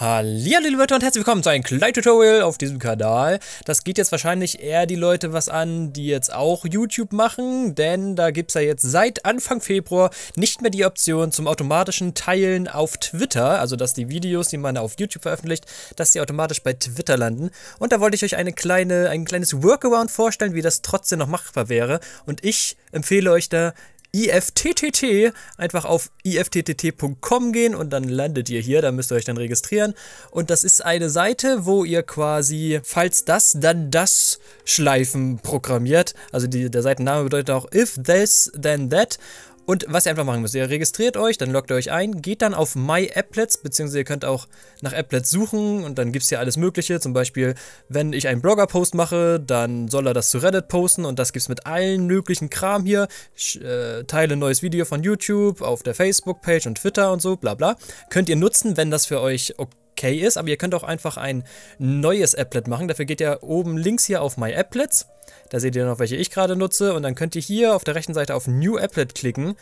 Hallo liebe Leute und herzlich willkommen zu einem kleinen Tutorial auf diesem Kanal. Das geht jetzt wahrscheinlich eher die Leute was an, die jetzt auch YouTube machen, denn da gibt es ja jetzt seit Anfang Februar nicht mehr die Option zum automatischen Teilen auf Twitter, also dass die Videos, die man auf YouTube veröffentlicht, dass die automatisch bei Twitter landen. Und da wollte ich euch eine kleine, ein kleines Workaround vorstellen, wie das trotzdem noch machbar wäre. Und ich empfehle euch da IFTTT einfach auf ifttt.com gehen und dann landet ihr hier, da müsst ihr euch dann registrieren und das ist eine Seite, wo ihr quasi, falls das, dann das Schleifen programmiert, also die, der Seitenname bedeutet auch if this, then that und was ihr einfach machen müsst, ihr registriert euch, dann loggt ihr euch ein, geht dann auf My Applets, beziehungsweise ihr könnt auch nach Applets suchen und dann gibt es hier alles Mögliche. Zum Beispiel, wenn ich einen Blogger-Post mache, dann soll er das zu Reddit posten und das gibt es mit allen möglichen Kram hier. Ich, äh, teile ein neues Video von YouTube, auf der Facebook-Page und Twitter und so, bla bla. Könnt ihr nutzen, wenn das für euch okay okay ist, aber ihr könnt auch einfach ein neues Applet machen. Dafür geht ihr oben links hier auf My Applets. Da seht ihr noch, welche ich gerade nutze. Und dann könnt ihr hier auf der rechten Seite auf New Applet klicken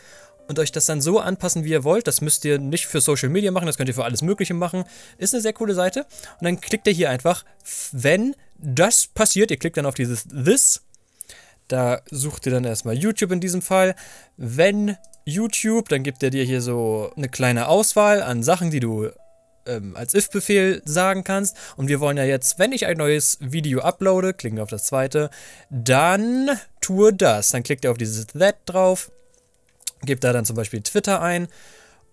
und euch das dann so anpassen, wie ihr wollt. Das müsst ihr nicht für Social Media machen, das könnt ihr für alles Mögliche machen. Ist eine sehr coole Seite. Und dann klickt ihr hier einfach, wenn das passiert, ihr klickt dann auf dieses This. Da sucht ihr dann erstmal YouTube in diesem Fall. Wenn YouTube, dann gibt er dir hier so eine kleine Auswahl an Sachen, die du ähm, als if-Befehl sagen kannst. Und wir wollen ja jetzt, wenn ich ein neues Video uploade, klicken wir auf das zweite, dann tue das. Dann klickt ihr auf dieses that drauf, gebt da dann zum Beispiel Twitter ein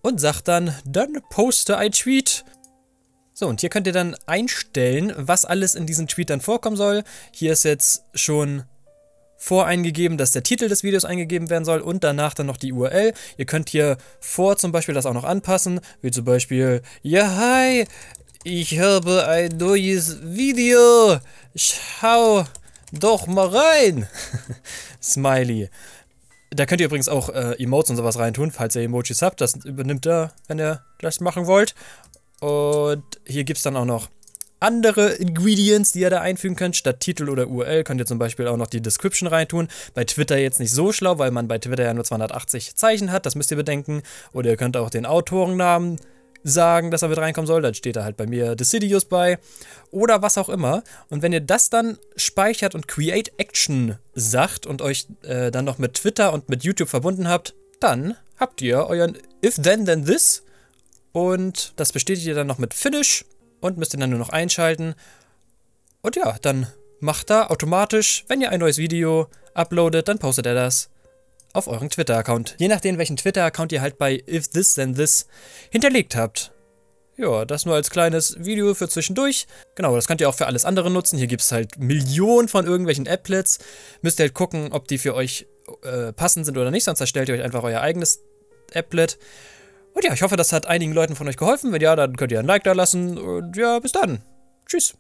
und sagt dann, dann poste ein Tweet. So, und hier könnt ihr dann einstellen, was alles in diesem Tweet dann vorkommen soll. Hier ist jetzt schon voreingegeben, dass der Titel des Videos eingegeben werden soll und danach dann noch die URL. Ihr könnt hier vor zum Beispiel das auch noch anpassen, wie zum Beispiel, ja hi, ich habe ein neues Video, schau doch mal rein. Smiley. Da könnt ihr übrigens auch äh, Emotes und sowas reintun, falls ihr Emojis habt. Das übernimmt er, wenn ihr das machen wollt. Und hier gibt es dann auch noch andere Ingredients, die ihr da einfügen könnt. Statt Titel oder URL könnt ihr zum Beispiel auch noch die Description reintun. Bei Twitter jetzt nicht so schlau, weil man bei Twitter ja nur 280 Zeichen hat, das müsst ihr bedenken. Oder ihr könnt auch den Autorennamen sagen, dass er mit reinkommen soll, dann steht da halt bei mir Decidius bei oder was auch immer. Und wenn ihr das dann speichert und Create Action sagt und euch äh, dann noch mit Twitter und mit YouTube verbunden habt, dann habt ihr euren If Then Then This und das bestätigt ihr dann noch mit Finish und müsst ihn dann nur noch einschalten. Und ja, dann macht er automatisch, wenn ihr ein neues Video uploadet, dann postet er das auf euren Twitter-Account. Je nachdem, welchen Twitter-Account ihr halt bei If This Then This hinterlegt habt. Ja, das nur als kleines Video für zwischendurch. Genau, das könnt ihr auch für alles andere nutzen. Hier gibt es halt Millionen von irgendwelchen Applets. Müsst ihr halt gucken, ob die für euch äh, passend sind oder nicht, sonst erstellt ihr euch einfach euer eigenes Applet. Und ja, ich hoffe, das hat einigen Leuten von euch geholfen. Wenn ja, dann könnt ihr ein Like da lassen. Und ja, bis dann. Tschüss.